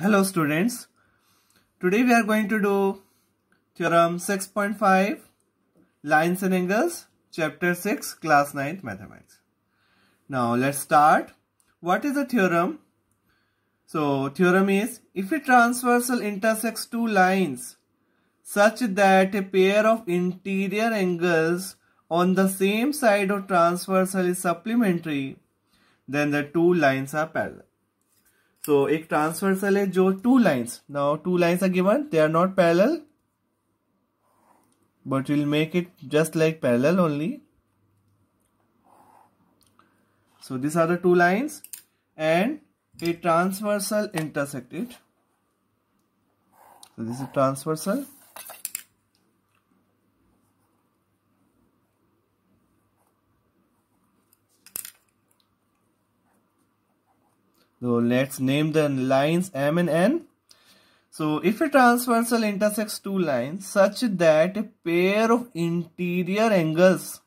Hello students. Today we are going to do theorem 6.5 lines and angles chapter 6 class 9 mathematics. Now let's start. What is a theorem? So theorem is if a transversal intersects two lines such that a pair of interior angles on the same side of transversal is supplementary then the two lines are parallel. So, एक transversal है जो two lines. Now, two lines are given. They are not parallel. But we'll make it just like parallel only. So, these are the two lines. And a transversal intersect it. So, this is transversal. So let's name the lines M and N. So if a transversal intersects two lines such that a pair of interior angles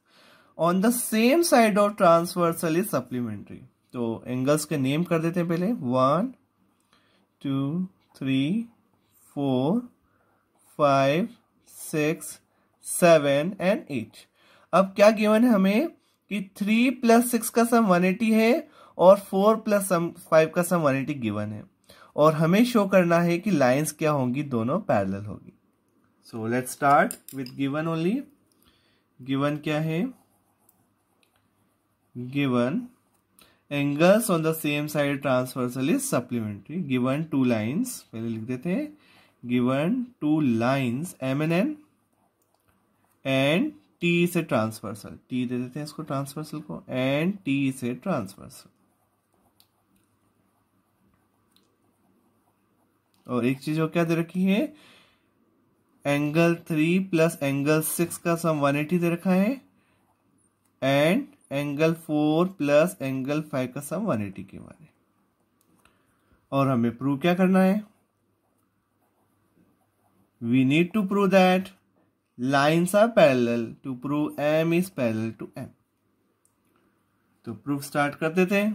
on the same side of transversal is supplementary. तो angles के name कर देते हैं पहले one two three four five six seven and eight अब क्या given है हमें कि थ्री प्लस सिक्स का सम वन एटी है और फोर प्लस सम फाइव का सम वन एटी गिवन है और हमें शो करना है कि लाइंस क्या होंगी दोनों पैरेलल होगी so let start with given only given क्या है given angles on the same side transversal is supplementary given two lines पहले लिख देते हैं given two lines M N N and T से ट्रांसफर्सल टी दे देते हैं इसको ट्रांसफर्सल को एंड टी से ट्रांसफर्सल और एक चीज वो क्या दे रखी है angle three plus angle six का सम वन एटी दे रखा है and angle four plus angle five का सम वन एटी के बारे और हमें प्रूव क्या करना है we need to prove that lines are parallel to prove M is parallel to M तो प्रूफ स्टार्ट करते थे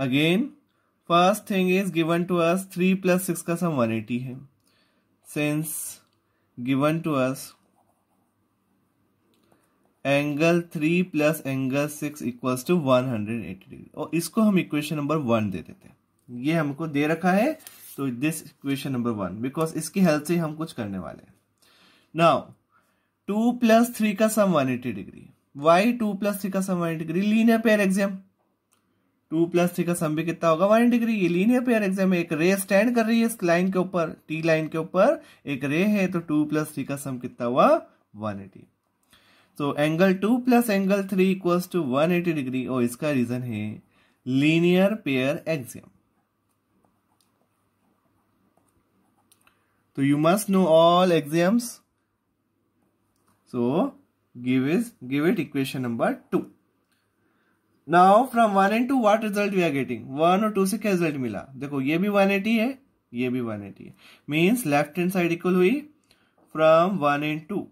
again first thing is given to us three plus six का सम वन एटी है since given to us angle three plus angle six equals to one hundred eighty degree और इसको हम equation number one दे देते हैं ये हमको दे रखा है तो this equation number one because इसकी हेल्प से हम कुछ करने वाले हैं नाउ टू प्लस थ्री का sum one eighty degree why two plus three का sum one eighty degree linear pair axiom two plus three का सम भी कितना होगा वन डिग्री ये लीनियर पेयर एग्जाम में एक रे स्टैंड कर रही है इस लाइन के ऊपर टी लाइन के ऊपर एक रे है तो टू प्लस थ्री का सम कितना हुआ वन एटी oh, तो angle two plus angle three equals to one eighty degree और इसका रीजन है लीनियर पेयर एग्जाम तो you must know all axioms so give is give it equation number two now from one and two what result we are getting one और two से क्या result मिला देखो ये भी वन एटी है ये भी वन एटी है means left hand side equal हुई from one and two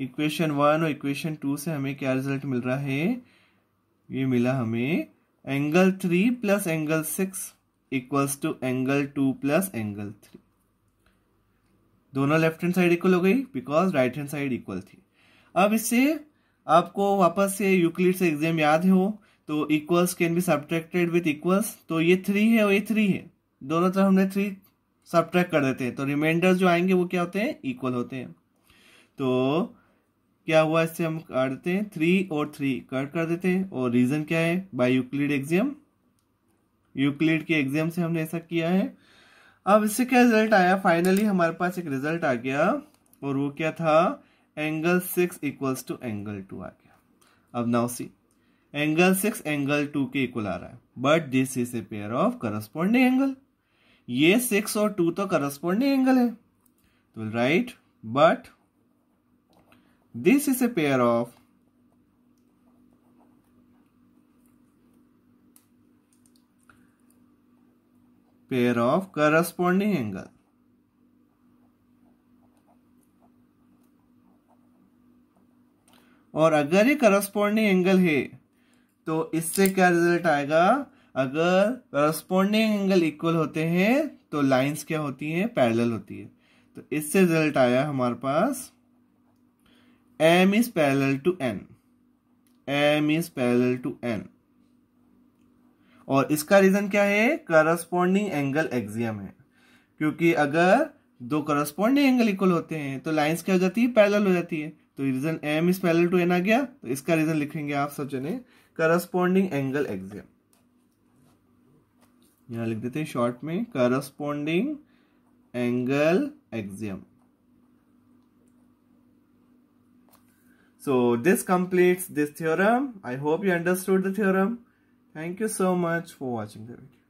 equation one और इक्वेशन टू से हमें क्या रिजल्ट मिल रहा है ये मिला हमें angle three plus angle six equals to angle two plus angle three दोनों लेफ्ट हैंड साइड इक्वल हो गई because right hand side equal थी अब इससे आपको वापस से यूक्लिड से एग्जाम याद हो तो equals can be subtracted with equals तो ये थ्री है और ये थ्री है दोनों तरफ हमने थ्री सब्ट्रैक्ट कर देते हैं तो रिमाइंडर जो आएंगे वो क्या होते हैं इक्वल होते हैं तो क्या हुआ इससे हम काट देते हैं थ्री और थ्री कट कर देते हैं और रीज़न क्या है बाय यूक्लिड एग्जाम यूक्लिड के एग्जाम से हमने ऐसा किया है अब इससे क्या रिजल्ट आया फाइनली हमारे पास एक रिजल्ट आ गया और वो क्या था angle six equals to angle two आ गया अब now see angle six angle two के इक्वल आ रहा है but this is a pair of corresponding angle ये सिक्स और टू तो करस्पॉन्डिंग एंगल है तो right but this is a pair of pair of corresponding angle और अगर ये करस्पॉन्डिंग एंगल है तो इससे क्या रिजल्ट आएगा अगर करस्पॉन्डिंग एंगल इक्वल होते हैं तो लाइंस क्या होती हैं पैरेलल होती है तो इससे रिजल्ट आया हमारे पास M is parallel to N M is parallel to N और इसका रीजन क्या है करस्पॉन्डिंग एंगल एक्सियम है क्योंकि अगर दो करस्पॉन्डिंग एंगल इक्वल होते हैं तो लाइंस क्या हो जाती है पैरेलल हो जाती है तो reason M is parallel to N आ गया तो इसका रीजन लिखेंगे आप सब जने करस्पोंडिंग एंगल एग्जेम यहां लिख देते हैं शॉर्ट में corresponding angle axiom so this completes this theorem I hope you understood the theorem thank you so much for watching the video